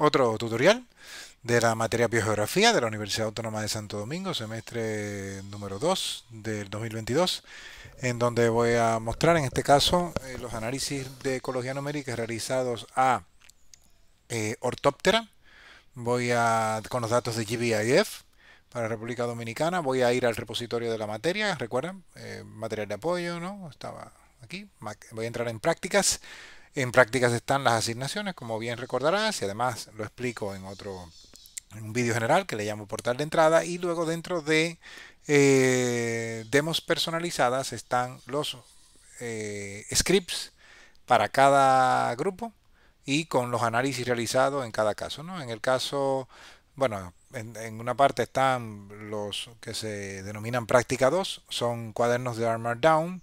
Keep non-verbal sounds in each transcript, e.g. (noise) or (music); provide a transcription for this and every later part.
otro tutorial de la materia Biogeografía de la Universidad Autónoma de Santo Domingo, semestre número 2 del 2022, en donde voy a mostrar en este caso eh, los análisis de ecología numérica realizados a eh, Ortóptera, voy a con los datos de GBIF para República Dominicana, voy a ir al repositorio de la materia, recuerdan, eh, material de apoyo, ¿no? Estaba aquí, voy a entrar en prácticas, en prácticas están las asignaciones, como bien recordarás, y además lo explico en otro en un vídeo general que le llamo portal de entrada y luego dentro de eh, demos personalizadas están los eh, scripts para cada grupo y con los análisis realizados en cada caso. En el caso, bueno, en, una parte están los que se denominan práctica 2, son cuadernos de Armored Down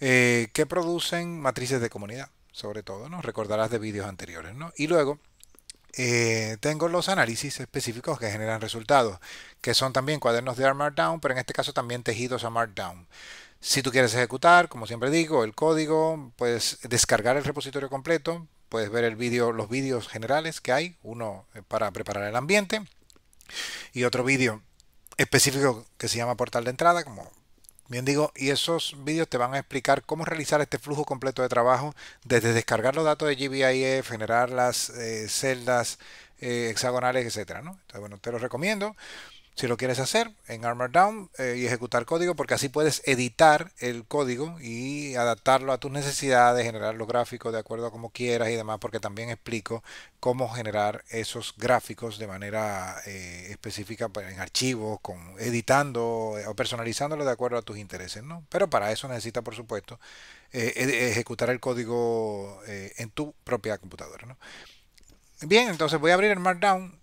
eh, que producen matrices de comunidad sobre todo, ¿no? Recordarás de vídeos anteriores, ¿no? Y luego eh, tengo los análisis específicos que generan resultados, que son también cuadernos de R Markdown, pero en este caso también tejidos a Markdown. Si tú quieres ejecutar, como siempre digo, el código, puedes descargar el repositorio completo, puedes ver el los vídeos generales que hay, uno eh, para preparar el ambiente y otro vídeo específico que se llama portal de entrada, como Bien digo, y esos vídeos te van a explicar cómo realizar este flujo completo de trabajo, desde descargar los datos de GBIF, e, generar las eh, celdas eh, hexagonales, etcétera. Entonces, bueno, te los recomiendo si lo quieres hacer en Markdown Down eh, y ejecutar código, porque así puedes editar el código y adaptarlo a tus necesidades, generar los gráficos de acuerdo a como quieras y demás, porque también explico cómo generar esos gráficos de manera eh, específica pues, en archivos, con, editando eh, o personalizándolo de acuerdo a tus intereses, ¿no? Pero para eso necesitas, por supuesto, ejecutar el código en tu propia computadora, Bien, entonces voy a abrir el Markdown,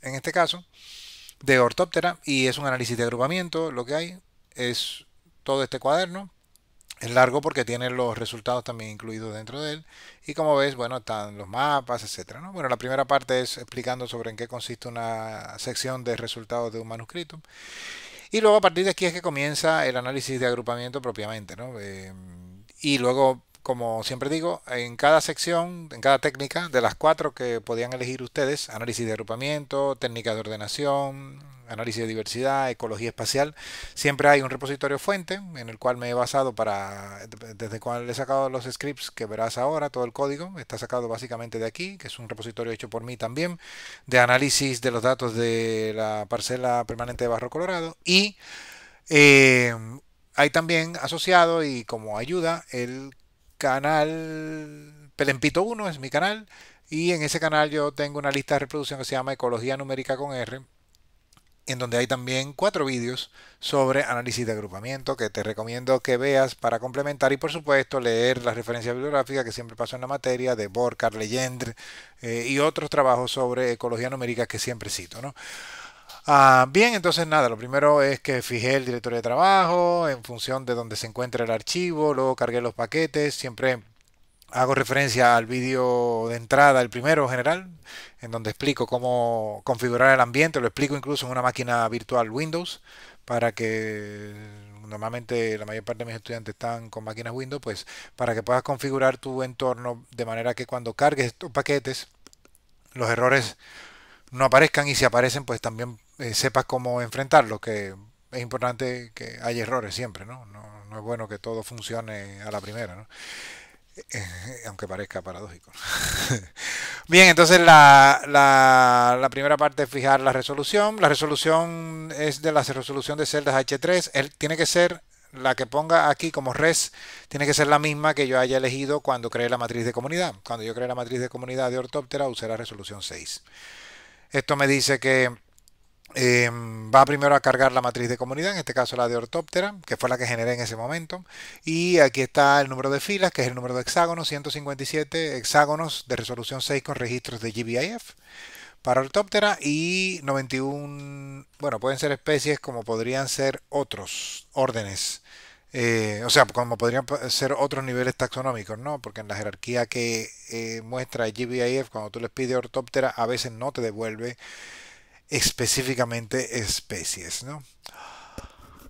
en este caso de Ortóptera y es un análisis de agrupamiento. Lo que hay es todo este cuaderno. Es largo porque tiene los resultados también incluidos dentro de él. Y como ves, bueno, están los mapas, etcétera. Bueno, la primera parte es explicando sobre en qué consiste una sección de resultados de un manuscrito. Y luego a partir de aquí es que comienza el análisis de agrupamiento propiamente, ¿no? Eh, y luego como siempre digo, en cada sección, en cada técnica, de las cuatro que podían elegir ustedes, análisis de agrupamiento, técnica de ordenación, análisis de diversidad, ecología espacial, siempre hay un repositorio fuente en el cual me he basado para, desde cuál he sacado los scripts que verás ahora, todo el código, está sacado básicamente de aquí, que es un repositorio hecho por mí también, de análisis de los datos de la parcela permanente de Barro Colorado y... Eh, hay también asociado y como ayuda el canal Pelempito 1, es mi canal, y en ese canal yo tengo una lista de reproducción que se llama Ecología Numérica con R, en donde hay también cuatro vídeos sobre análisis de agrupamiento que te recomiendo que veas para complementar y por supuesto leer las referencias bibliográficas que siempre paso en la materia de Borcar, Legendre eh, y otros trabajos sobre ecología numérica que siempre cito. ¿no? Ah, bien, entonces nada, lo primero es que fijé el directorio de trabajo en función de donde se encuentra el archivo, luego cargué los paquetes, siempre hago referencia al vídeo de entrada, el primero general, en donde explico cómo configurar el ambiente, lo explico incluso en una máquina virtual Windows, para que normalmente la mayor parte de mis estudiantes están con máquinas Windows, pues para que puedas configurar tu entorno de manera que cuando cargues estos paquetes, los errores no aparezcan y si aparecen, pues también eh, sepas cómo enfrentarlo, que es importante que hay errores siempre, ¿no? No, es bueno que todo funcione a la primera, ¿no? Eh, eh, aunque parezca paradójico. (laughs) Bien, entonces la, primera parte es fijar la resolución. La resolución es de la resolución de celdas H3. Él tiene que ser la que ponga aquí como res, tiene que ser la misma que yo haya elegido cuando creé la matriz de comunidad. Cuando yo creé la matriz de comunidad de Ortóptera usé la resolución 6. Esto me dice que Em, va primero a cargar la matriz de comunidad, en este caso la de Ortóptera, que fue la que generé en ese momento. Y aquí está el número de filas, que es el número de hexágonos, 157 hexágonos de resolución 6 con registros de GBIF para Ortóptera y 91, bueno, pueden ser especies como podrían ser otros órdenes. Eh, o sea, como podrían ser otros niveles taxonómicos, ¿no? Porque en la jerarquía que eh, muestra GBIF, cuando tú les pides ortóptera, a veces no te devuelve específicamente especies. ¿no?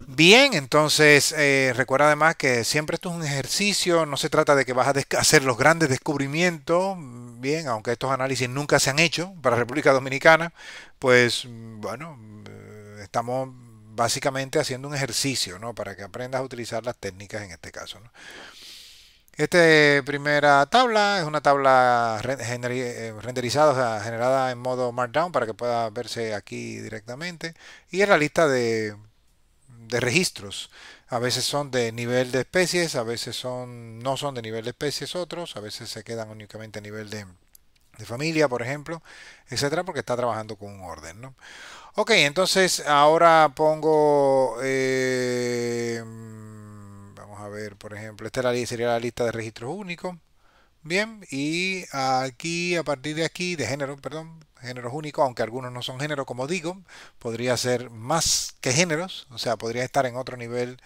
Bien, entonces eh, recuerda además que siempre esto es un ejercicio, no se trata de que vas a hacer los grandes descubrimientos, bien, aunque estos análisis nunca se han hecho para República Dominicana, pues bueno, eh, estamos básicamente haciendo un ejercicio, ¿no? Para que aprendas a utilizar las técnicas en este caso, esta primera tabla es una tabla eh, renderizada, generada en modo Markdown para que pueda verse aquí directamente. Y es la lista de, registros. A veces son de nivel de especies, a veces son no son de nivel de especies otros, a veces se quedan únicamente a nivel de, familia, por ejemplo, etcétera, porque está trabajando con un orden. ¿no? Ok, entonces ahora pongo... Eh, a ver, por ejemplo, esta sería la lista de registros únicos. Bien, y aquí, a partir de aquí, de género, perdón, géneros únicos, aunque algunos no son géneros, como digo, podría ser más que géneros, o sea, podría estar en otro nivel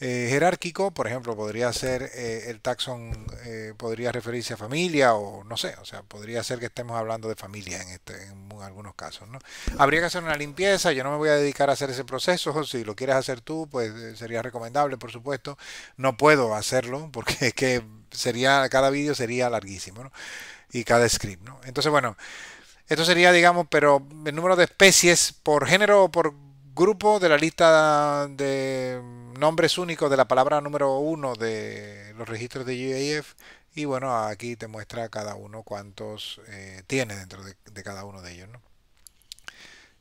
eh, jerárquico, por ejemplo, podría ser eh, el taxon, eh, podría referirse a familia o no sé, o sea, podría ser que estemos hablando de familia en, este, algunos casos. ¿no? Habría que hacer una limpieza, yo no me voy a dedicar a hacer ese proceso, (laughs) si lo quieres hacer tú, pues sería recomendable, por supuesto. No puedo hacerlo (laughs) porque es que sería, cada vídeo sería larguísimo ¿no? y cada script. ¿no? Entonces, bueno, esto sería, digamos, pero el número de especies por género o por grupo de la lista de nombres únicos de la palabra número uno de los registros de UAF y bueno, aquí te muestra cada uno cuántos eh, tiene dentro de, cada uno de ellos.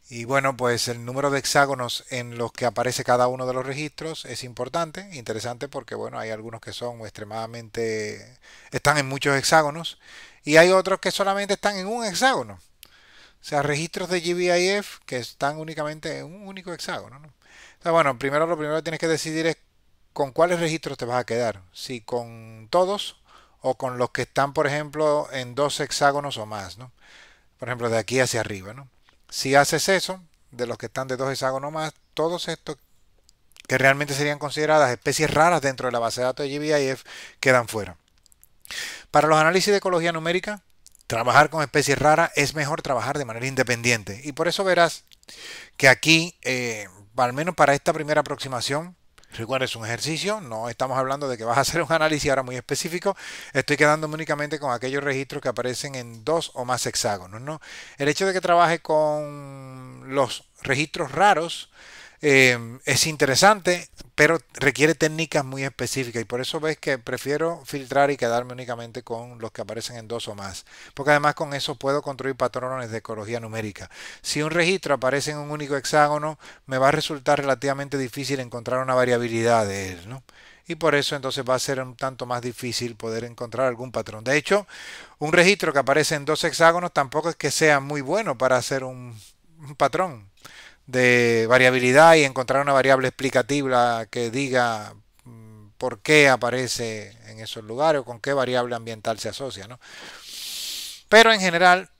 Y bueno, pues el número de hexágonos en los que aparece cada uno de los registros es importante, interesante porque bueno, hay algunos que son extremadamente, están en muchos hexágonos y hay otros que solamente están en un hexágono. O sea, registros de GBIF que están únicamente en un único hexágono. ¿no? bueno, primero lo primero que tienes que decidir es con cuáles registros te vas a quedar. Si con todos o con los que están, por ejemplo, en dos hexágonos o más. ¿no? Por ejemplo, de aquí hacia arriba. ¿no? Si haces eso, de los que están de dos hexágonos más, todos estos que realmente serían consideradas especies raras dentro de la base de datos de GBIF quedan fuera. Para los análisis de ecología numérica, trabajar con especies raras es mejor trabajar de manera independiente. Y por eso verás que aquí, eh, al menos para esta primera aproximación, Recuerda, es un ejercicio, no estamos hablando de que vas a hacer un análisis ahora muy específico, estoy quedándome únicamente con aquellos registros que aparecen en dos o más hexágonos. ¿no? El hecho de que trabaje con los registros raros Em, es interesante, pero requiere técnicas muy específicas y por eso ves que prefiero filtrar y quedarme únicamente con los que aparecen en dos o más, porque además con eso puedo construir patrones de ecología numérica. Si un registro aparece en un único hexágono, me va a resultar relativamente difícil encontrar una variabilidad de él, ¿no? y por eso entonces va a ser un tanto más difícil poder encontrar algún patrón. De hecho, un registro que aparece en dos hexágonos tampoco es que sea muy bueno para hacer un patrón de variabilidad y encontrar una variable explicativa que diga mm, por qué aparece en esos lugares o con qué variable ambiental se asocia. ¿no? Pero en general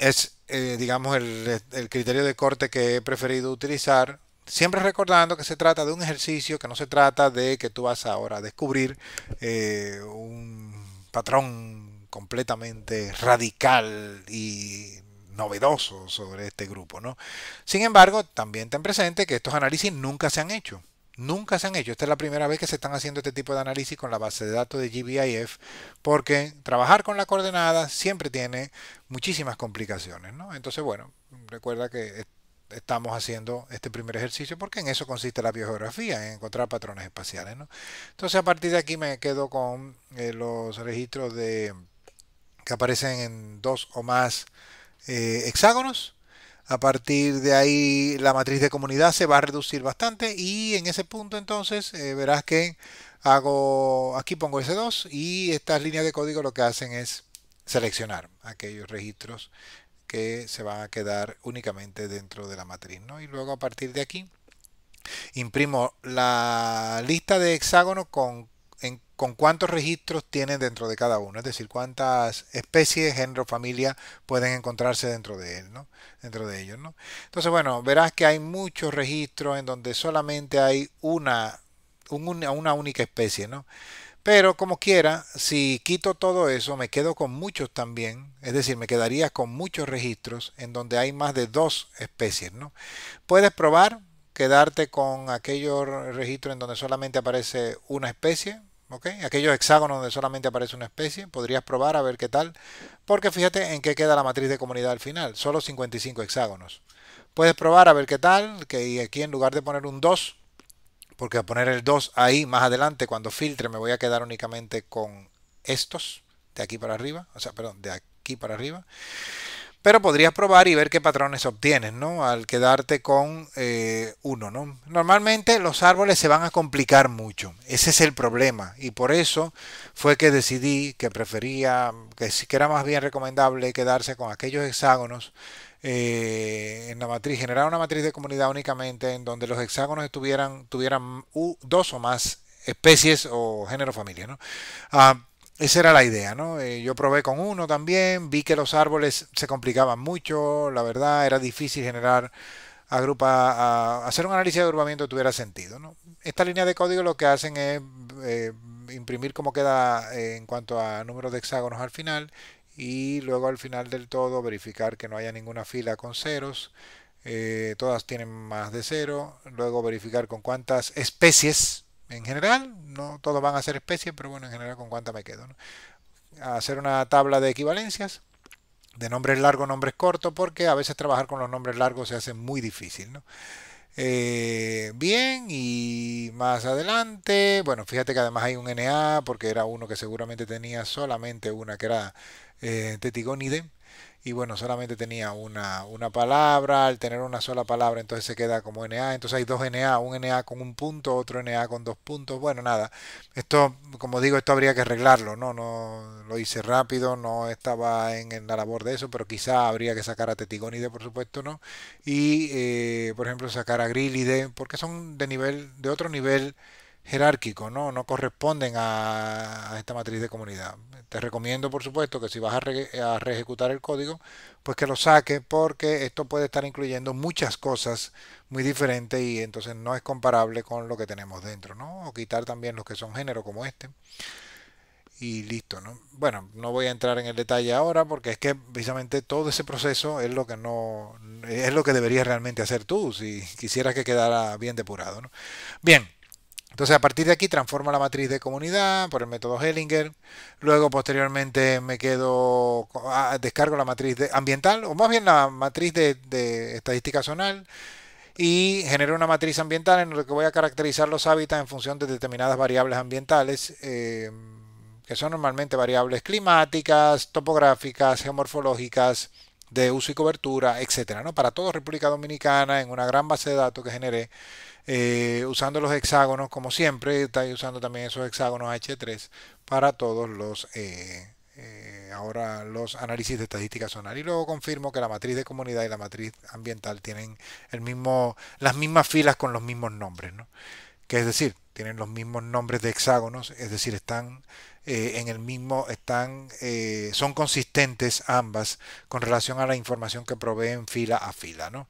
es, eh, digamos, el, criterio de corte que he preferido utilizar siempre recordando que se trata de un ejercicio, que no se trata de que tú vas ahora a descubrir eh, un patrón completamente radical y novedoso sobre este grupo. ¿no? Sin embargo, también ten presente que estos análisis nunca se han hecho. Nunca se han hecho. Esta es la primera vez que se están haciendo este tipo de análisis con la base de datos de GBIF, porque trabajar con la coordenada siempre tiene muchísimas complicaciones. Entonces, bueno, recuerda que estamos haciendo este primer ejercicio porque en eso consiste la biogeografía, en encontrar patrones espaciales. Entonces a partir de aquí me quedo con eh, los registros de que aparecen en dos o más eh, hexágonos. A partir de ahí la matriz de comunidad se va a reducir bastante y en ese punto entonces eh, verás que hago aquí pongo S2 y estas líneas de código lo que hacen es seleccionar aquellos registros que se van a quedar únicamente dentro de la matriz. Y luego a partir de aquí imprimo la lista de hexágonos con con cuántos registros tienen dentro de cada uno, es decir, cuántas especies, género, familia pueden encontrarse dentro de él, ¿no? Dentro de ellos, ¿no? Entonces, bueno, verás que hay muchos registros en donde solamente hay una, una única especie, ¿no? Pero como quiera, si quito todo eso, me quedo con muchos también, es decir, me quedaría con muchos registros en donde hay más de dos especies, ¿no? Puedes probar quedarte con aquellos registros en donde solamente aparece una especie, Aquellos hexágonos donde solamente aparece una especie, podrías probar a ver qué tal, porque fíjate en qué queda la matriz de comunidad al final, solo 55 hexágonos. Puedes probar a ver qué tal, que aquí en lugar de poner un 2, porque al poner el 2 ahí más adelante, cuando filtre, me voy a quedar únicamente con estos, de aquí para arriba, o sea, perdón, de aquí para arriba. Pero podrías probar y ver qué patrones obtienes, ¿no? Al quedarte con eh, uno, ¿no? Normalmente los árboles se van a complicar mucho. Ese es el problema. Y por eso fue que decidí que prefería, que, que era más bien recomendable quedarse con aquellos hexágonos eh, en la matriz, generar una matriz de comunidad únicamente en donde los hexágonos tuvieran dos o más especies o género familia. Ah, esa era la idea, ¿no? Eh, yo probé con uno también, vi que los árboles se complicaban mucho, la verdad era difícil generar agrupa, hacer un análisis de agrupamiento tuviera sentido, ¿no? Esta línea de código lo que hacen es eh, imprimir cómo queda eh, en cuanto a número de hexágonos al final y luego al final del todo verificar que no haya ninguna fila con ceros, todas tienen más de cero, luego verificar con cuántas especies en general, no todos van a ser especies, pero bueno, en general con cuánta me quedo. Hacer una tabla de equivalencias de nombres largos, nombres cortos, porque a veces trabajar con los nombres largos se hace muy difícil. Eh, bien, y más adelante, bueno, fíjate que además hay un NA, porque era uno que seguramente tenía solamente una que era eh, y bueno, solamente tenía una, una, palabra, al tener una sola palabra entonces se queda como NA, entonces hay dos NA, un NA con un punto, otro NA con dos puntos, bueno, nada, esto, como digo, esto habría que arreglarlo, no, no lo hice rápido, no estaba en, la labor de eso, pero quizá habría que sacar a Tetigónide, por supuesto, ¿no? Y, eh, por ejemplo, sacar a Grilide, porque son de nivel, de otro nivel, jerárquico, ¿no? no corresponden a, esta matriz de comunidad. Te recomiendo, por supuesto, que si vas a, reejecutar el código, pues que lo saque porque esto puede estar incluyendo muchas cosas muy diferentes y entonces no es comparable con lo que tenemos dentro, ¿no? O quitar también los que son género como este. Y listo, ¿no? Bueno, no voy a entrar en el detalle ahora porque es que precisamente todo ese proceso es lo que no es lo que deberías realmente hacer tú si quisieras que quedara bien depurado, ¿no? Bien, entonces, a partir de aquí transformo la matriz de comunidad por el método Hellinger. Luego, posteriormente, me quedo, descargo la matriz ambiental, o más bien la matriz de, estadística zonal y genero una matriz ambiental en la que voy a caracterizar los hábitats en función de determinadas variables ambientales, eh, que son normalmente variables climáticas, topográficas, geomorfológicas, de uso y cobertura, etcétera, ¿no? Para toda República Dominicana, en una gran base de datos que generé eh, usando los hexágonos como siempre estáis usando también esos hexágonos H3 para todos los eh, eh, ahora los análisis de estadística zonal y luego confirmo que la matriz de comunidad y la matriz ambiental tienen el mismo las mismas filas con los mismos nombres ¿no? que es decir tienen los mismos nombres de hexágonos es decir están en el mismo están son consistentes ambas con relación a la información que proveen fila a fila ¿no?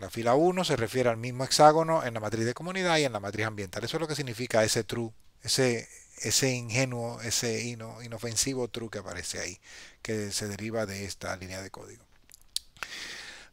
La fila 1 se refiere al mismo hexágono en la matriz de comunidad y en la matriz ambiental. Eso es lo que significa ese true, ese, ese ingenuo, ese inofensivo true que aparece ahí, que se deriva de esta línea de código.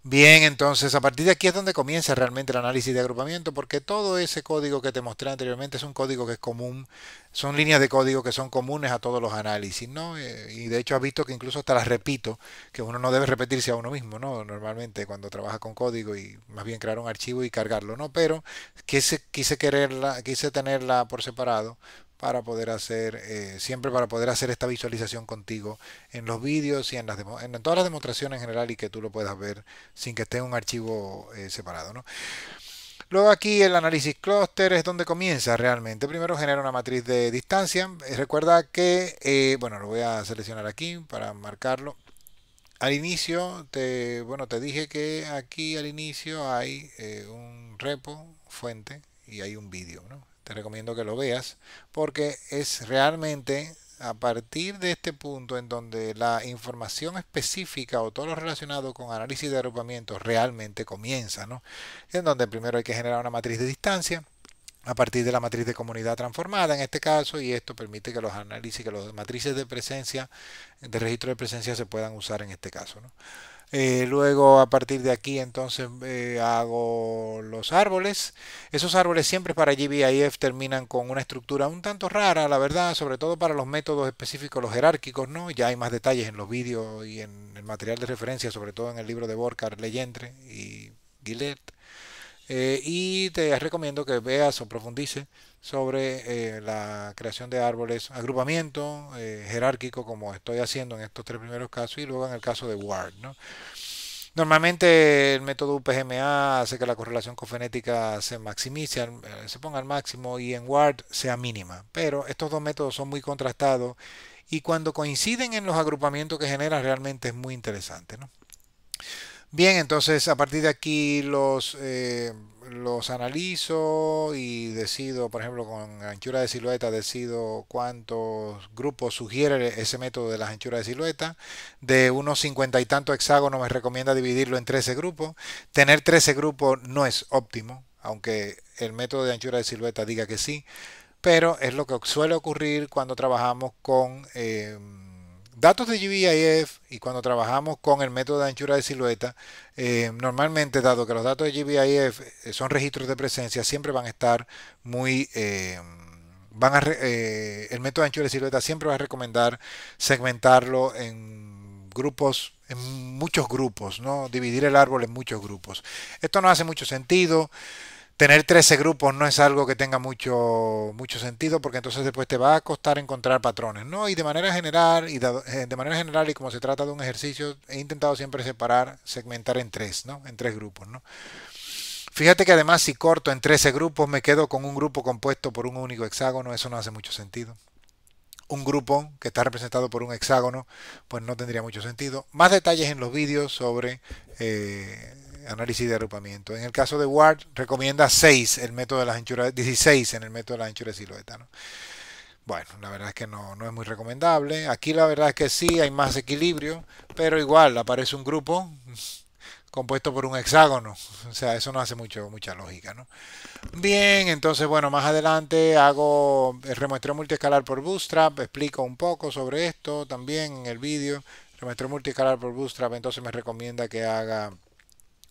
Bien, entonces a partir de aquí es donde comienza realmente el análisis de agrupamiento, porque todo ese código que te mostré anteriormente es un código que es común, son líneas de código que son comunes a todos los análisis, ¿no? Eh, y de hecho has visto que incluso hasta las repito, que uno no debe repetirse a uno mismo, ¿no? Normalmente cuando trabaja con código y más bien crear un archivo y cargarlo, ¿no? Pero quise, quise quererla, quise tenerla por separado para poder hacer, eh, siempre para poder hacer esta visualización contigo en los vídeos y en, las en, todas las demostraciones en general y que tú lo puedas ver sin que esté en un archivo eh, separado. ¿no? Luego aquí el análisis clúster es donde comienza realmente. Primero genera una matriz de distancia. Eh, recuerda que, bueno, lo voy a seleccionar aquí para marcarlo. Al inicio, te, bueno, te dije que aquí al inicio hay un repo, fuente, y hay un vídeo, ¿no? te recomiendo que lo veas, porque es realmente a partir de este punto en donde la información específica o todo lo relacionado con análisis de agrupamiento realmente comienza, ¿no? En donde primero hay que generar una matriz de distancia a partir de la matriz de comunidad transformada en este caso y esto permite que los análisis, que las matrices de presencia, de registro de presencia se puedan usar en este caso, ¿no? Eh, luego a partir de aquí entonces eh, hago los árboles. Esos árboles siempre para GBIF terminan con una estructura un tanto rara, la verdad, sobre todo para los métodos específicos, los jerárquicos, ¿no? Ya hay más detalles en los vídeos y en el material de referencia, sobre todo en el libro de Borcar, Leyentre y Guillet eh, y te recomiendo que veas o profundices sobre eh, la creación de árboles, agrupamiento eh, jerárquico, como estoy haciendo en estos tres primeros casos, y luego en el caso de Ward. Normalmente el método UPGMA hace que la correlación cofenética se maximice, eh, se ponga al máximo y en Ward sea mínima, pero estos dos métodos son muy contrastados y cuando coinciden en los agrupamientos que generan realmente es muy interesante. Bien, entonces a partir de aquí los los analizo y decido, por ejemplo, con anchura de silueta, decido cuántos grupos sugiere ese método de las anchuras de silueta. De unos cincuenta y tantos hexágonos me recomienda dividirlo en 13 grupos. Tener 13 grupos no es óptimo, aunque el método de anchura de silueta diga que sí, pero es lo que suele ocurrir cuando trabajamos con... Eh, datos de GBIF y cuando trabajamos con el método de anchura de silueta, eh, normalmente, dado que los datos de GBIF eh, son registros de presencia, siempre van a estar muy... Eh, van a, el método de anchura de silueta siempre va a recomendar segmentarlo en grupos en muchos grupos, ¿no? Dividir el árbol en muchos grupos. Esto no hace mucho sentido tener 13 grupos no es algo que tenga mucho, mucho sentido porque entonces después te va a costar encontrar patrones, Y de manera general, y eh, de, manera general, y como se trata de un ejercicio, he intentado siempre separar, segmentar en tres, ¿no? En tres grupos, ¿no? Fíjate que además si corto en 13 grupos me quedo con un grupo compuesto por un único hexágono, eso no hace mucho sentido. Un grupo que está representado por un hexágono, pues no tendría mucho sentido. Más detalles en los vídeos sobre eh, análisis de agrupamiento. En el caso de Ward, recomienda 6 el método de las anchuras, 16 en el método de las anchuras de silueta. Bueno, la verdad es que no, no es muy recomendable. Aquí la verdad es que sí, hay más equilibrio, pero igual aparece un grupo compuesto por un hexágono. O sea, eso no hace mucho, mucha lógica, ¿no? Bien, entonces, bueno, más adelante hago el eh, remuestreo multiescalar por Bootstrap, explico un poco sobre esto también en el vídeo. Remuestreo multiescalar por Bootstrap, entonces me recomienda que haga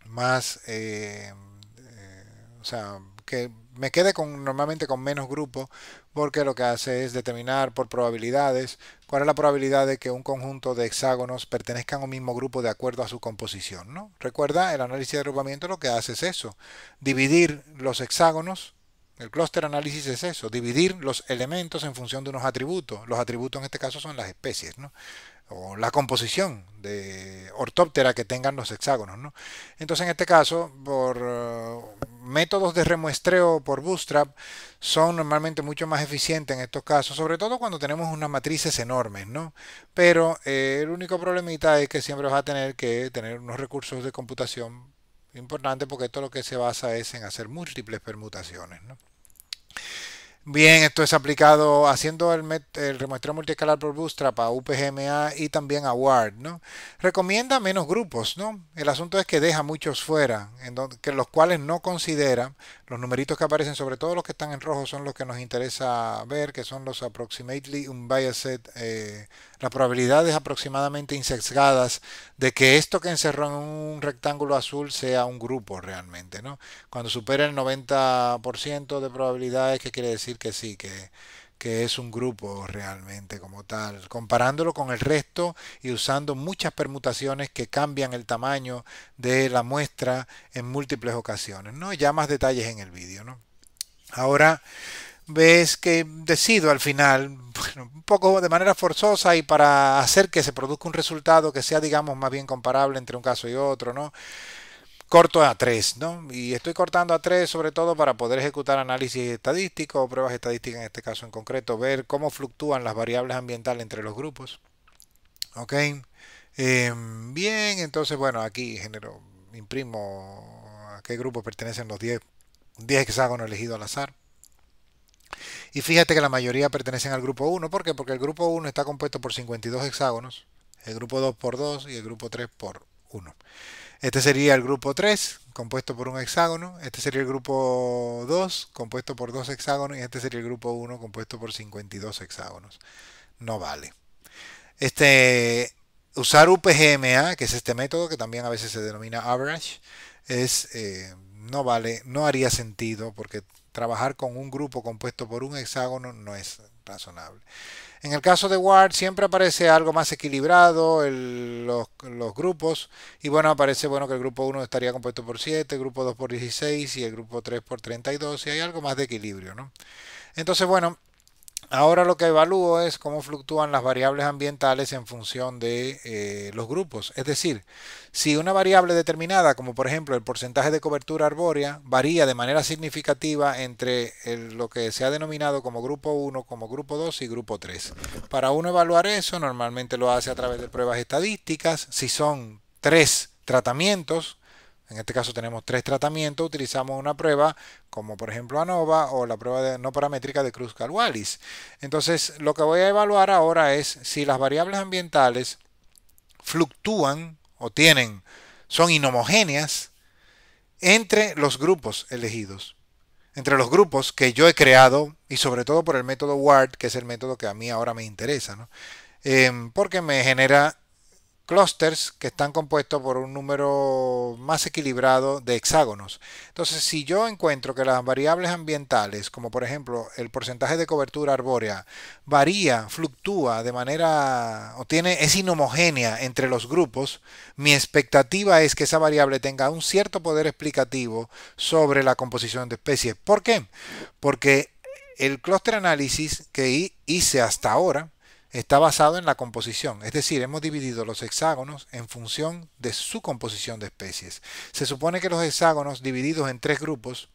más, eh, eh, o sea, que me quede con, normalmente con menos grupo porque lo que hace es determinar por probabilidades cuál es la probabilidad de que un conjunto de hexágonos pertenezcan a un mismo grupo de acuerdo a su composición. ¿no? Recuerda, el análisis de agrupamiento lo que hace es eso, dividir los hexágonos, el cluster análisis es eso, dividir los elementos en función de unos atributos. Los atributos en este caso son las especies. ¿no? la composición de ortóptera que tengan los hexágonos. ¿no? Entonces en este caso, por eh, métodos de remuestreo por Bootstrap son normalmente mucho más eficientes en estos casos, sobre todo cuando tenemos unas matrices enormes, ¿no? Pero eh, el único problemita es que siempre vas a tener que tener unos recursos de computación importantes porque todo lo que se basa es en hacer múltiples permutaciones, Bien, esto es aplicado haciendo el, el remuestreo multiescalar por Bootstrap a UPGMA y también a WARD, ¿no? Recomienda menos grupos, ¿no? El asunto es que deja muchos fuera, en donde, que los cuales no considera los numeritos que aparecen, sobre todo los que están en rojo, son los que nos interesa ver, que son los approximately unbiased, eh, las probabilidades aproximadamente insesgadas de que esto que encerró en un rectángulo azul sea un grupo realmente. ¿no? Cuando supera el 90% de probabilidades, qué quiere decir que sí, que que es un grupo realmente como tal, comparándolo con el resto y usando muchas permutaciones que cambian el tamaño de la muestra en múltiples ocasiones. ¿no? Ya más detalles en el vídeo. ¿no? Ahora ves que decido al final, (laughs) un poco de manera forzosa y para hacer que se produzca un resultado que sea, digamos, más bien comparable entre un caso y otro, ¿no? corto a 3, ¿no? Y estoy cortando a 3 sobre todo para poder ejecutar análisis estadístico o pruebas estadísticas en este caso en concreto, ver cómo fluctúan las variables ambientales entre los grupos. ¿Ok? Em, bien, entonces, bueno, aquí imprimo a qué grupo pertenecen los 10, 10 hexágonos elegidos al azar. Y fíjate que la mayoría pertenecen al grupo 1. ¿Por qué? Porque el grupo 1 está compuesto por 52 hexágonos, el grupo 2 por 2 y el grupo 3 por 1. Este sería el grupo 3, compuesto por un hexágono. Este sería el grupo 2, compuesto por dos hexágonos. Y este sería el grupo 1, compuesto por 52 hexágonos. No vale. Este, usar UPGMA, que es este método que también a veces se denomina average, es, eh, no vale, no haría sentido porque trabajar con un grupo compuesto por un hexágono no es razonable. En el caso de Ward siempre aparece algo más equilibrado el, los, los, grupos y bueno, aparece bueno que el grupo 1 estaría compuesto por 7, el grupo 2 por 16 y el grupo 3 por 32 y hay algo más de equilibrio, ¿no? Entonces, bueno, Ahora lo que evalúo es cómo fluctúan las variables ambientales en función de eh, los grupos. Es decir, si una variable determinada, como por ejemplo el porcentaje de cobertura arbórea, varía de manera significativa entre lo que se ha denominado como grupo 1, como grupo 2 y grupo 3. Para uno evaluar eso, normalmente lo hace a través de pruebas estadísticas. Si son tres tratamientos, en este caso tenemos tres tratamientos, utilizamos una prueba como por ejemplo ANOVA o la prueba no paramétrica de cruz wallis Entonces lo que voy a evaluar ahora es si las variables ambientales fluctúan o tienen, son inhomogéneas entre los grupos elegidos entre los grupos que yo he creado y sobre todo por el método WARD, que es el método que a mí ahora me interesa, em, porque me genera clusters que están compuestos por un número más equilibrado de hexágonos. Entonces, si yo encuentro que las variables ambientales, como por ejemplo el porcentaje de cobertura arbórea, varía, fluctúa de manera o tiene es inhomogénea entre los grupos, mi expectativa es que esa variable tenga un cierto poder explicativo sobre la composición de especies. ¿Por qué? Porque el cluster análisis que hice hasta ahora está basado en la composición, es decir, hemos dividido los hexágonos en función de su composición de especies. Se supone que los hexágonos divididos en tres grupos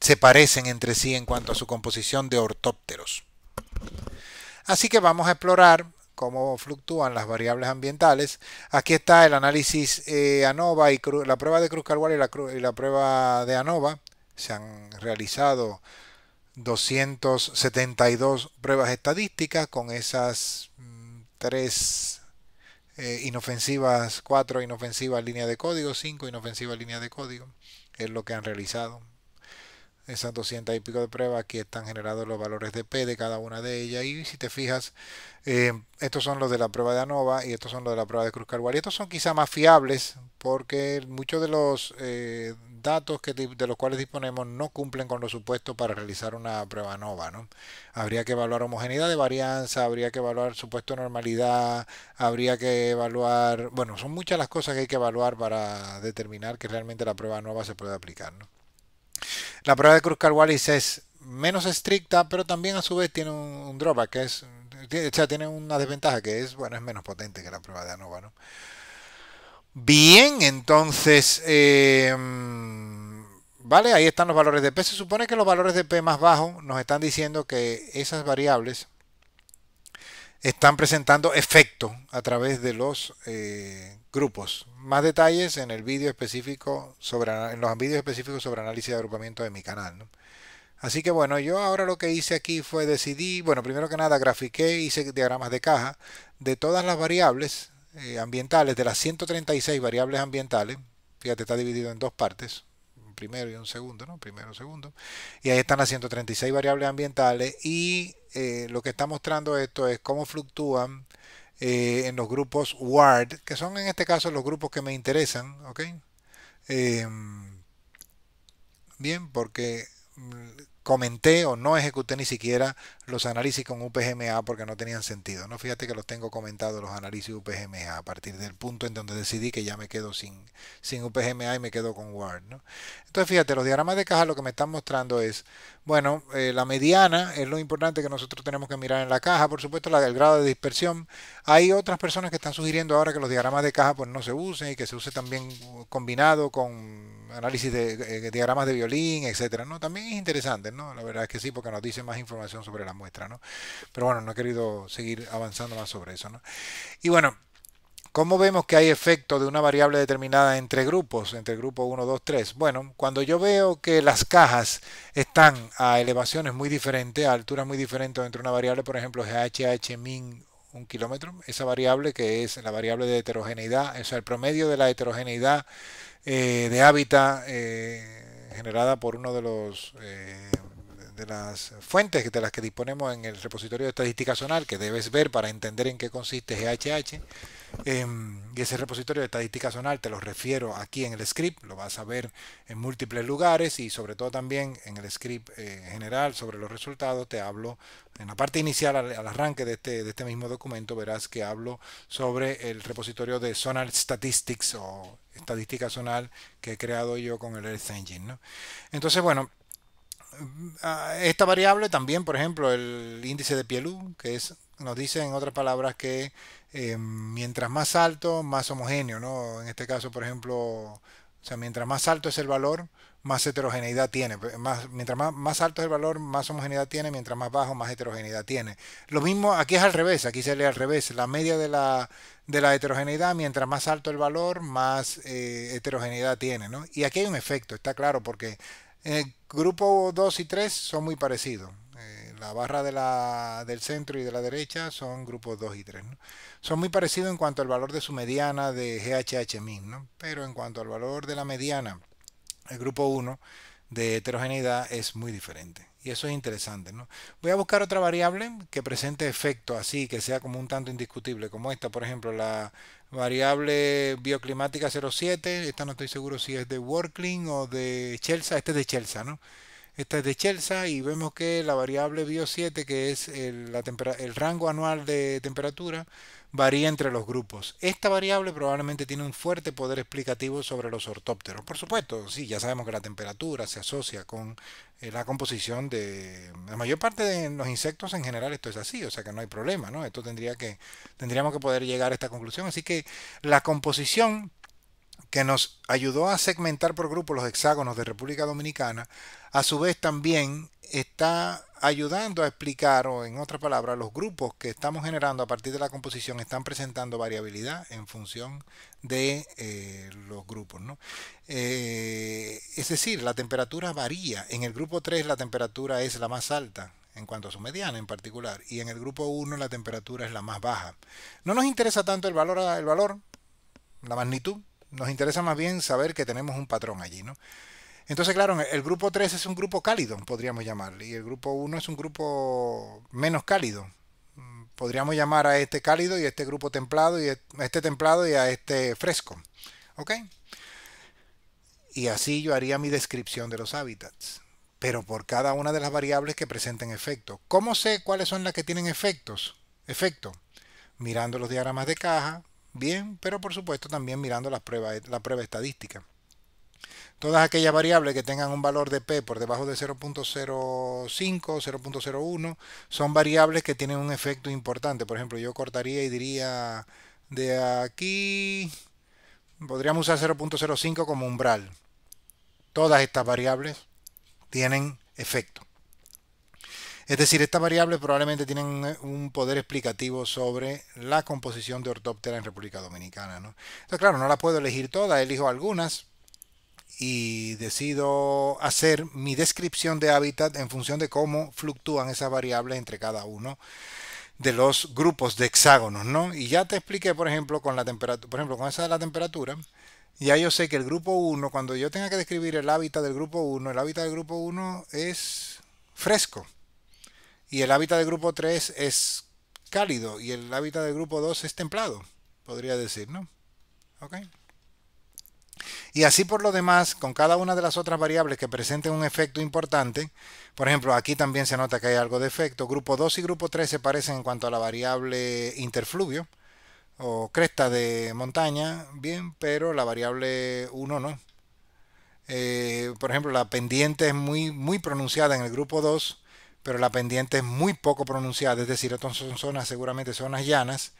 se parecen entre sí en cuanto a su composición de ortópteros. Así que vamos a explorar cómo fluctúan las variables ambientales. Aquí está el análisis eh, ANOVA y la prueba de cruz wallis y la prueba de ANOVA. Se han realizado 272 pruebas estadísticas con esas mm, tres eh, inofensivas, cuatro inofensivas líneas de código, cinco inofensivas líneas de código, es lo que han realizado esas 200 y pico de pruebas, aquí están generados los valores de P de cada una de ellas. Y si te fijas, eh, estos son los de la prueba de ANOVA y estos son los de la prueba de Cruz y Estos son quizá más fiables porque muchos de los eh, datos que, de los cuales disponemos no cumplen con los supuestos para realizar una prueba ANOVA. ¿no? Habría que evaluar homogeneidad de varianza, habría que evaluar supuesto normalidad, habría que evaluar... Bueno, son muchas las cosas que hay que evaluar para determinar que realmente la prueba ANOVA se puede aplicar. ¿no? La prueba de Cruz wallis es menos estricta, pero también a su vez tiene un, drawback, que es, o sea, tiene una desventaja que es, bueno, es menos potente que la prueba de ANOVA, Bien, entonces, eh, vale, ahí están los valores de P. Se supone que los valores de P más bajos nos están diciendo que esas variables están presentando efecto a través de los eh, grupos. Más detalles en el vídeo específico sobre los vídeos específicos sobre análisis de agrupamiento de mi canal. Así que bueno, yo ahora lo que hice aquí fue decidí, bueno, primero que nada grafiqué, hice diagramas de caja de todas las variables eh, ambientales, de las 136 variables ambientales, fíjate, está dividido en dos partes, un primero y un segundo, ¿no? Primero, segundo. Y ahí están las 136 variables ambientales y eh, lo que está mostrando esto es cómo fluctúan eh, en los grupos WARD, que son en este caso los grupos que me interesan, ¿ok? Em, bien, porque mm, comenté o no ejecuté ni siquiera los análisis con UPGMA porque no tenían sentido. ¿no? Fíjate que los tengo comentados los análisis UPGMA a partir del punto en donde decidí que ya me quedo sin, sin UPGMA y me quedo con Word. ¿no? Entonces fíjate, los diagramas de caja lo que me están mostrando es, bueno, eh, la mediana es lo importante que nosotros tenemos que mirar en la caja, por supuesto la, el grado de dispersión. Hay otras personas que están sugiriendo ahora que los diagramas de caja pues no se usen y que se use también combinado con análisis de eh, diagramas de violín, etcétera. ¿no? También es interesante. ¿no? La verdad es que sí, porque nos dice más información sobre la muestra, ¿no? Pero bueno, no he querido seguir avanzando más sobre eso, Y bueno, ¿Cómo vemos que hay efecto de una variable determinada entre grupos, entre grupos 1, 2, 3? Bueno, cuando yo veo que las cajas están a elevaciones muy diferentes, a alturas muy diferentes entre una variable, por ejemplo, GHH min un kilómetro, esa variable que es la variable de heterogeneidad, o sea, el promedio de la heterogeneidad eh, de hábitat. Eh, generada por uno de los eh, de las fuentes de las que disponemos en el repositorio de estadística zonal que debes ver para entender en qué consiste GHH Em, y ese repositorio de estadística zonal te lo refiero aquí en el script, lo vas a ver en múltiples lugares y sobre todo también en el script eh, general sobre los resultados te hablo en la parte inicial al, arranque este, de este, mismo documento verás que hablo sobre el repositorio de zonal statistics o estadística zonal que he creado yo con el Earth Engine. ¿no? Entonces bueno, mm, ah, esta variable también, por ejemplo, el índice de Pielu que es, nos dice en otras palabras que eh, mientras más alto, más homogéneo, ¿no? En este caso, por ejemplo, o sea, mientras más alto es el valor, más heterogeneidad tiene. mientras más, alto es el valor, más homogeneidad tiene, mientras más bajo, más heterogeneidad tiene. Lo mismo, aquí es al revés, aquí se lee al revés. La media de la, de la heterogeneidad, mientras más alto el valor, más eh, heterogeneidad tiene. Y aquí hay un efecto, está claro, porque el grupo 2 y 3 son muy parecidos. Eh, la barra de del centro y de la derecha son grupos 2 y 3 son muy parecidos en cuanto al valor de su mediana de GHHmin, ¿no? pero en cuanto al valor de la mediana, el grupo 1 de heterogeneidad es muy diferente. Y eso es interesante. ¿no? Voy a buscar otra variable que presente efecto así, que sea como un tanto indiscutible, como esta, por ejemplo, la variable bioclimática 07. Esta no estoy seguro si es de Workling o de Chelsea. Este es de Chelsea, ¿no? Esta es de Chelsea y vemos que la variable bio7, que es el rango anual de temperatura, varía entre los grupos. Esta variable probablemente tiene un fuerte poder explicativo sobre los ortópteros. Por supuesto, sí, ya sabemos que la temperatura se asocia con eh, la composición de... La mayor parte de los insectos en general esto es así, o sea que no hay problema, ¿no? Esto tendría que, tendríamos que poder llegar a esta conclusión. Así que la composición que nos ayudó a segmentar por grupo los hexágonos de República Dominicana a su vez también está ayudando a explicar, o en otras palabras, los grupos que estamos generando a partir de la composición están presentando variabilidad en función de eh, los grupos. ¿no? Eh, es decir, la temperatura varía. En el grupo 3 la temperatura es la más alta en cuanto a su mediana en particular, y en el grupo 1 la temperatura es la más baja. No nos interesa tanto el valor, el valor la magnitud, nos interesa más bien saber que tenemos un patrón allí. ¿no? Entonces, claro, el grupo 3 es un grupo cálido, podríamos llamarle, y el grupo 1 es un grupo menos cálido. Podríamos llamar a este cálido y a este grupo templado y a este templado y a este fresco. ¿Ok? Y así yo haría mi descripción de los hábitats, pero por cada una de las variables que presenten efecto. ¿Cómo sé cuáles son las que tienen efectos? Efecto. Mirando los diagramas de caja, bien, pero por supuesto también mirando las pruebas, la prueba estadística todas aquellas variables que tengan un valor de P por debajo de 0.05, 0.01, son variables que tienen un efecto importante. Por ejemplo, yo cortaría y diría de aquí, podríamos usar 0.05 como umbral. Todas estas variables tienen efecto. Es decir, estas variables probablemente tienen un poder explicativo sobre la composición de Ortóptera en República Dominicana. Entonces, claro, no las puedo elegir todas, elijo algunas, y decido hacer mi descripción de hábitat en función de cómo fluctúan esas variables entre cada uno de los grupos de hexágonos, ¿no? Y ya te expliqué, por ejemplo, con la temperatura, por ejemplo, con esa de la temperatura, ya yo sé que el grupo 1, cuando yo tenga que describir el hábitat del grupo 1, el hábitat del grupo 1 es fresco. Y el hábitat del grupo 3 es cálido. Y el hábitat del grupo 2 es templado, podría decir, ¿no? Y así por lo demás, con cada una de las otras variables que presenten un efecto importante, por ejemplo, aquí también se nota que hay algo de efecto, grupo 2 y grupo 3 se parecen en cuanto a la variable interfluvio o cresta de montaña, bien, pero la variable 1 no. Eh, por ejemplo, la pendiente es muy, muy pronunciada en el grupo 2, pero la pendiente es muy poco pronunciada, es decir, estas son zonas seguramente zonas llanas,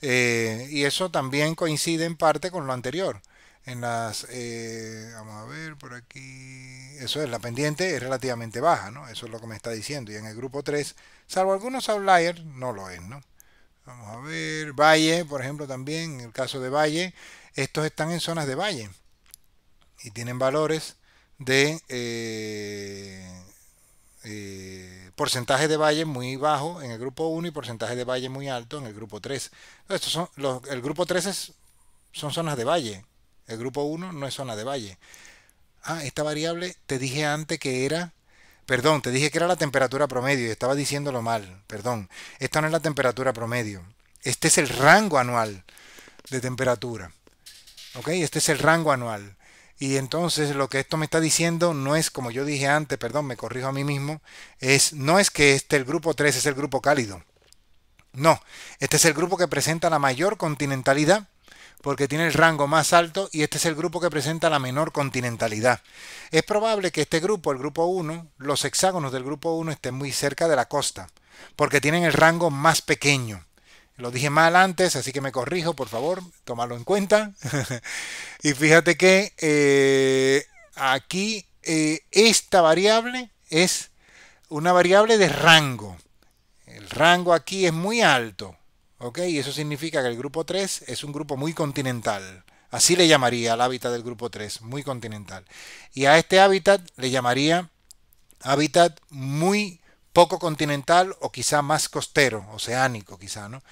eh, y eso también coincide en parte con lo anterior en las eh, vamos a ver por aquí eso es la pendiente es relativamente baja no eso es lo que me está diciendo y en el grupo 3 salvo algunos outliers no lo es no vamos a ver valle por ejemplo también en el caso de valle estos están en zonas de valle y tienen valores de eh, eh, porcentaje de valle muy bajo en el grupo 1 y porcentaje de valle muy alto en el grupo 3 estos son el grupo 3 son zonas de valle el grupo 1 no es zona de valle. Ah, esta variable te dije antes que era... Perdón, te dije que era la temperatura promedio y estaba diciéndolo mal. Perdón. Esta no es la temperatura promedio. Este es el rango anual de temperatura. ¿Ok? Este es el rango anual. Y entonces lo que esto me está diciendo no es, como yo dije antes, perdón, me corrijo a mí mismo, es no es que este el grupo 3 es el grupo cálido. No, este es el grupo que presenta la mayor continentalidad porque tiene el rango más alto y este es el grupo que presenta la menor continentalidad. Es probable que este grupo, el grupo 1, los hexágonos del grupo 1 estén muy cerca de la costa, porque tienen el rango más pequeño. Lo dije mal antes, así que me corrijo, por favor, tómalo en cuenta. (laughs) y fíjate que eh, aquí eh, esta variable es una variable de rango. El rango aquí es muy alto, y eso significa que el grupo 3 es un grupo muy continental. Así le llamaría al hábitat del grupo 3, muy continental. Y a este hábitat le llamaría hábitat muy poco continental o quizá más costero, oceánico quizá, ¿no?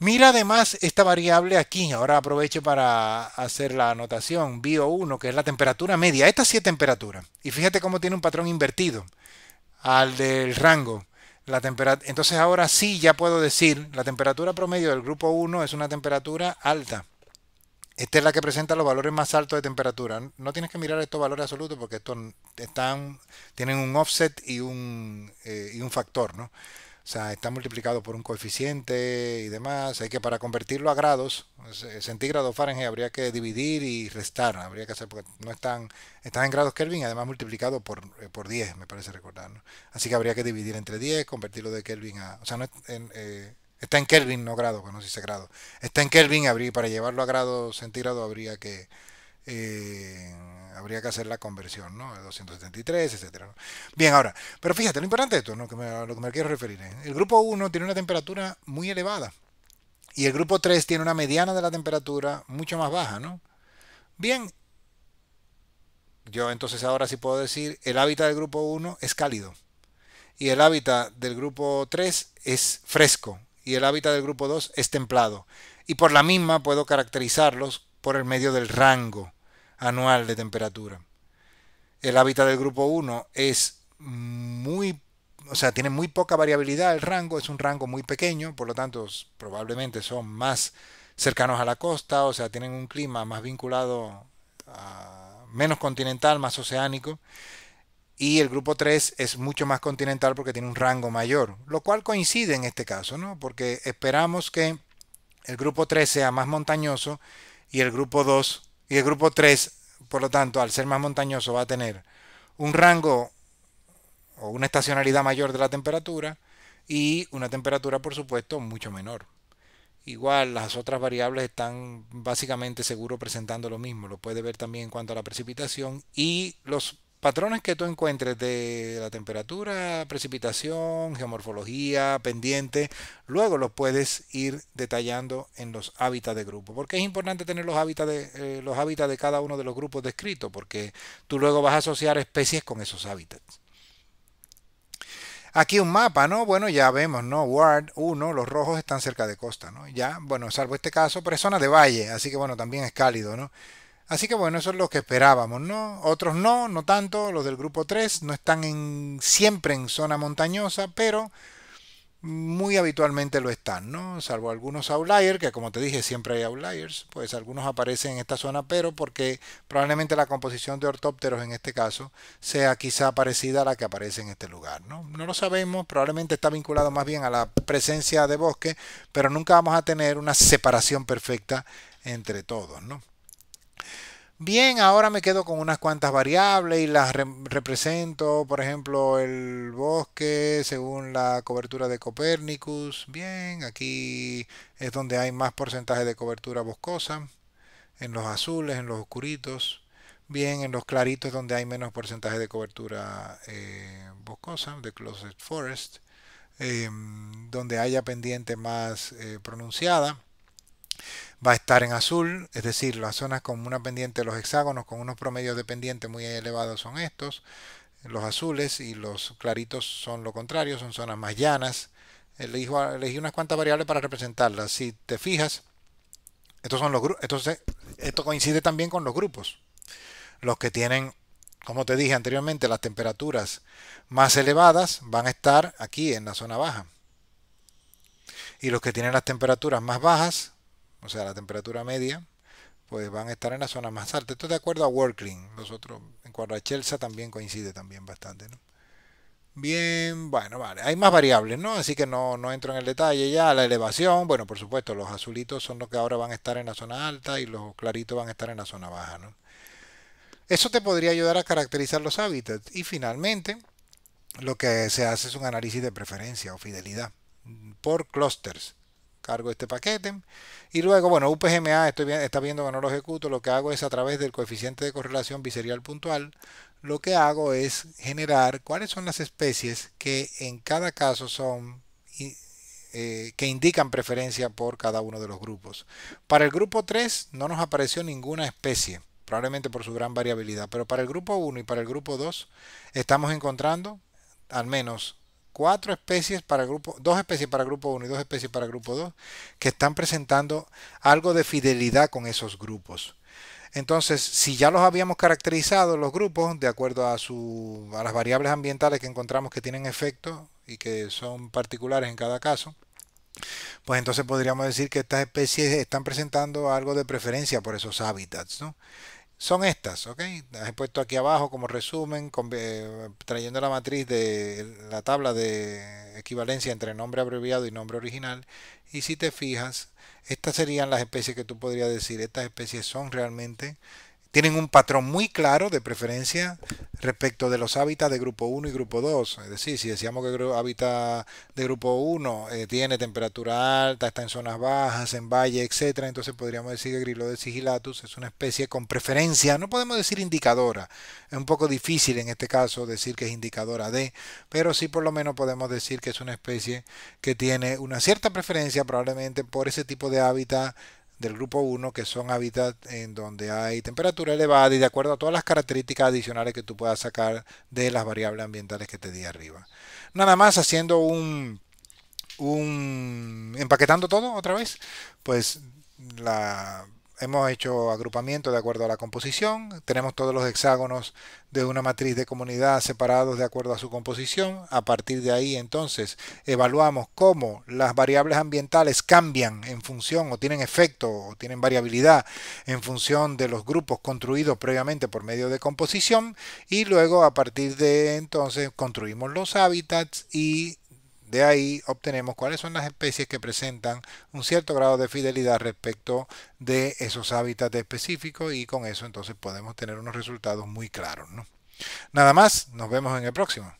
Mira además esta variable aquí, ahora aprovecho para hacer la anotación, bio1, que es la temperatura media, esta sí es temperatura, y fíjate cómo tiene un patrón invertido al del rango. La temperatura, entonces ahora sí ya puedo decir, la temperatura promedio del grupo 1 es una temperatura alta. Esta es la que presenta los valores más altos de temperatura. No tienes que mirar estos valores absolutos porque estos están, tienen un offset y un, eh, y un factor, ¿no? O sea, está multiplicado por un coeficiente y demás. Hay que para convertirlo a grados, eh, centígrados Fahrenheit, habría que dividir y restar. Habría que hacer, porque no están, están en grados Kelvin, además multiplicado por, eh, por 10, me parece recordar. ¿no? Así que habría que dividir entre 10, convertirlo de Kelvin a... O sea, no en, eh, está en Kelvin, no grado, no se si grado. Está en Kelvin, habría, para llevarlo a grados centígrados habría que eh, habría que hacer la conversión, ¿no? 273, etcétera. Bien, ahora, pero fíjate, lo importante de esto, ¿no? lo que me quiero referir, ¿eh? el grupo 1 tiene una temperatura muy elevada y el grupo 3 tiene una mediana de la temperatura mucho más baja, ¿no? Bien, yo entonces ahora sí puedo decir, el hábitat del grupo 1 es cálido y el hábitat del grupo 3 es fresco y el hábitat del grupo 2 es templado. Y por la misma puedo caracterizarlos por el medio del rango anual de temperatura. El hábitat del grupo 1 es muy, o sea, tiene muy poca variabilidad el rango, es un rango muy pequeño, por lo tanto probablemente son más cercanos a la costa, o sea, tienen un clima más vinculado menos continental, más oceánico. Y el grupo 3 es mucho más continental porque tiene un rango mayor, lo cual coincide en este caso, ¿no? Porque esperamos que el grupo 3 sea más montañoso y el grupo 2 y el grupo 3, por lo tanto, al ser más montañoso, va a tener un rango o una estacionalidad mayor de la temperatura y una temperatura, por supuesto, mucho menor. Igual las otras variables están básicamente seguro presentando lo mismo. Lo puede ver también en cuanto a la precipitación y los patrones que tú encuentres de la temperatura, precipitación, geomorfología, pendiente, luego los puedes ir detallando en los hábitats de grupo. Porque es importante tener los hábitats de, eh, los hábitats de cada uno de los grupos descritos, porque tú luego vas a asociar especies con esos hábitats. Aquí un mapa, ¿no? Bueno, ya vemos, ¿no? Ward 1, los rojos están cerca de costa, ¿no? Ya, bueno, salvo este caso, pero es zona de valle, así que bueno, también es cálido, ¿no? Así que bueno, eso es lo que esperábamos, ¿no? Otros no, no tanto, los del grupo 3 no están siempre en zona montañosa, pero muy habitualmente lo están, ¿no? Salvo algunos outliers, que como te dije siempre hay outliers, pues algunos aparecen en esta zona, pero porque probablemente la composición de ortópteros en este caso sea quizá parecida a la que aparece en este lugar, ¿no? No lo sabemos, probablemente está vinculado más bien a la presencia de bosque, pero nunca vamos a tener una separación perfecta entre todos, ¿no? Bien, ahora me quedo con unas cuantas variables y las represento, por ejemplo, el bosque según la cobertura de Copernicus. Bien, aquí es donde hay más porcentaje de cobertura boscosa, en los azules, en los oscuritos. Bien, en los claritos donde hay menos porcentaje de cobertura eh, boscosa, de closed Forest, em, donde haya pendiente más eh, pronunciada va a estar en azul, es decir, las zonas con una pendiente de los hexágonos con unos promedios de pendiente muy elevados son estos, los azules y los claritos son lo contrario, son zonas más llanas. Elegí, elegí unas cuantas variables para representarlas. Si te fijas, estos son los grupos, esto coincide también con los grupos. Los que tienen, como te dije anteriormente, las temperaturas más elevadas van a estar aquí en la zona baja. Y los que tienen las temperaturas más bajas o sea, la temperatura media, pues van a estar en la zona más alta. Esto de acuerdo a Workling, nosotros en cuadrachelsa también coincide también bastante, Bien, bueno, vale, hay más variables, ¿no? Así que no, entro en el detalle ya, la elevación, bueno, por supuesto, los azulitos son los que ahora van a estar en la zona alta y los claritos van a estar en la zona baja, Eso te podría ayudar a caracterizar los hábitats y finalmente lo que se hace es un análisis de preferencia o fidelidad por clusters cargo este paquete. Y luego, bueno, UPGMA estoy, está viendo que no lo ejecuto. Lo que hago es a través del coeficiente de correlación biserial puntual, lo que hago es generar cuáles son las especies que en cada caso son eh, que indican preferencia por cada uno de los grupos. Para el grupo 3 no nos apareció ninguna especie, probablemente por su gran variabilidad, pero para el grupo 1 y para el grupo 2 estamos encontrando al menos cuatro especies para grupo, dos especies para grupo 1 y dos especies para grupo 2, que están presentando algo de fidelidad con esos grupos. Entonces, si ya los habíamos caracterizado los grupos de acuerdo a, a las variables ambientales que encontramos que tienen efecto y que son particulares en cada caso, pues entonces podríamos decir que estas especies están presentando algo de preferencia por esos hábitats, ¿no? son estas, ¿ok? Las he puesto aquí abajo como resumen, eh, trayendo la matriz de la tabla de equivalencia entre nombre abreviado y nombre original. Y si te fijas, estas serían las especies que tú podrías decir, estas especies son realmente tienen un patrón muy claro de preferencia respecto de los hábitats de grupo 1 y grupo 2. Es decir, si decíamos que el hábitat de grupo 1 eh, tiene temperatura alta, está en zonas bajas, en valle, etcétera, entonces podríamos decir que grillo de Sigilatus es una especie con preferencia, no podemos decir indicadora, es un poco difícil en este caso decir que es indicadora de, pero sí por lo menos podemos decir que es una especie que tiene una cierta preferencia probablemente por ese tipo de hábitat del grupo 1, que son hábitats en donde hay temperatura elevada y de acuerdo a todas las características adicionales que tú puedas sacar de las variables ambientales que te di arriba. Nada más haciendo un, un empaquetando todo otra vez, pues la Hemos hecho agrupamiento de acuerdo a la composición, tenemos todos los hexágonos de una matriz de comunidad separados de acuerdo a su composición. A partir de ahí entonces evaluamos cómo las variables ambientales cambian en función o tienen efecto o tienen variabilidad en función de los grupos construidos previamente por medio de composición y luego a partir de entonces construimos los hábitats y de ahí obtenemos cuáles son las especies que presentan un cierto grado de fidelidad respecto de esos hábitats específicos y con eso entonces podemos tener unos resultados muy claros. Nada más, nos vemos en el próximo.